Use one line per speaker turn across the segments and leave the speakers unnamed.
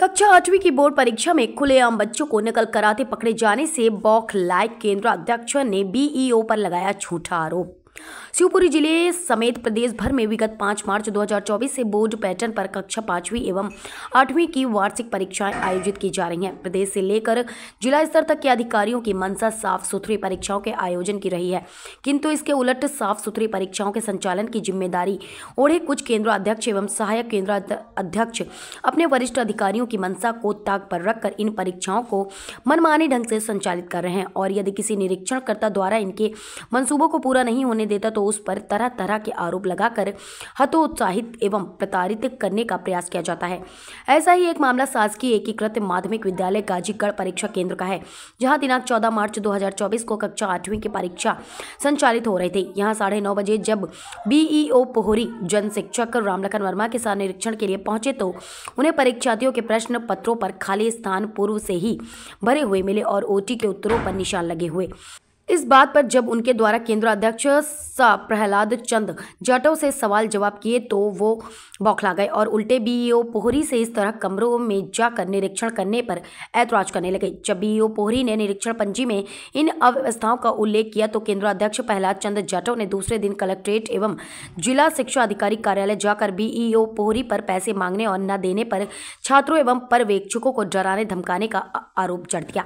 कक्षा आठवीं की बोर्ड परीक्षा में खुलेआम बच्चों को नकल कराते पकड़े जाने से लाइक केंद्र अध्यक्ष ने बीईओ पर लगाया झूठा आरोप शिवपुरी जिले समेत प्रदेश भर में विगत पाँच मार्च 2024 से बोर्ड पैटर्न पर कक्षा पांचवी एवं आठवीं की वार्षिक परीक्षाएं आयोजित की जा रही हैं प्रदेश से लेकर जिला स्तर तक के अधिकारियों की मंशा साफ सुथरी परीक्षाओं के आयोजन की रही है किंतु इसके उलट साफ सुथरी परीक्षाओं के संचालन की जिम्मेदारी ओढ़े कुछ केंद्र अध्यक्ष एवं सहायक केंद्र अध्यक्ष अपने वरिष्ठ अधिकारियों की मंशा को ताक पर रखकर इन परीक्षाओं को मनमाने ढंग से संचालित कर रहे हैं और यदि किसी निरीक्षणकर्ता द्वारा इनके मनसूबों को पूरा नहीं होने जाने देता तो उस पर तरह तरह के आरोप लगाकर हतोत्साहित एवं प्रताड़ित करने का प्रयास किया जाता है ऐसा ही एक मामला शासकीय एकीकृत माध्यमिक विद्यालय गाजीगढ़ परीक्षा केंद्र का है जहाँ दिनांक चौदह मार्च दो को कक्षा आठवीं की परीक्षा संचालित हो रही थी यहाँ साढ़े बजे जब बीईओ पोहरी जन शिक्षक रामलखन वर्मा के साथ निरीक्षण के लिए पहुंचे तो उन्हें परीक्षार्थियों के प्रश्न पत्रों पर खाली स्थान पूर्व से ही भरे हुए मिले और ओटी के उत्तरों पर निशान लगे हुए इस बात पर जब उनके द्वारा केंद्र अध्यक्ष सा प्रहलाद चंद जाटव से सवाल जवाब किए तो वो बौखला गए और उल्टे बीईओ पोहरी से इस तरह कमरों में जाकर निरीक्षण करने पर ऐतराज करने लगे जब बीईओ पोहरी ने निरीक्षण पंजी में इन अव्यवस्थाओं का उल्लेख किया तो केंद्र अध्यक्ष प्रहलाद चंद जाटव ने दूसरे दिन कलेक्ट्रेट एवं जिला शिक्षा अधिकारी कार्यालय जाकर बीईओ पोहरी पर पैसे मांगने और न देने पर छात्रों एवं पर्यवेक्षकों को डराने धमकाने का आरोप जड़ दिया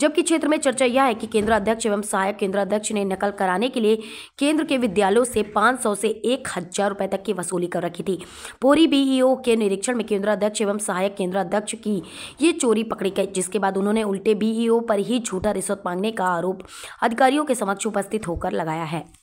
जबकि क्षेत्र में चर्चा यह है कि केंद्र अध्यक्ष एवं नायब केंद्राध्यक्ष ने नकल कराने के लिए केंद्र के विद्यालयों से 500 से एक हजार रुपये तक की वसूली कर रखी थी पूरी बीईओ के निरीक्षण में केंद्राध्यक्ष एवं सहायक केंद्राध्यक्ष की ये चोरी पकड़ी गई जिसके बाद उन्होंने उल्टे बीईओ पर ही झूठा रिश्वत मांगने का आरोप अधिकारियों के समक्ष उपस्थित होकर लगाया है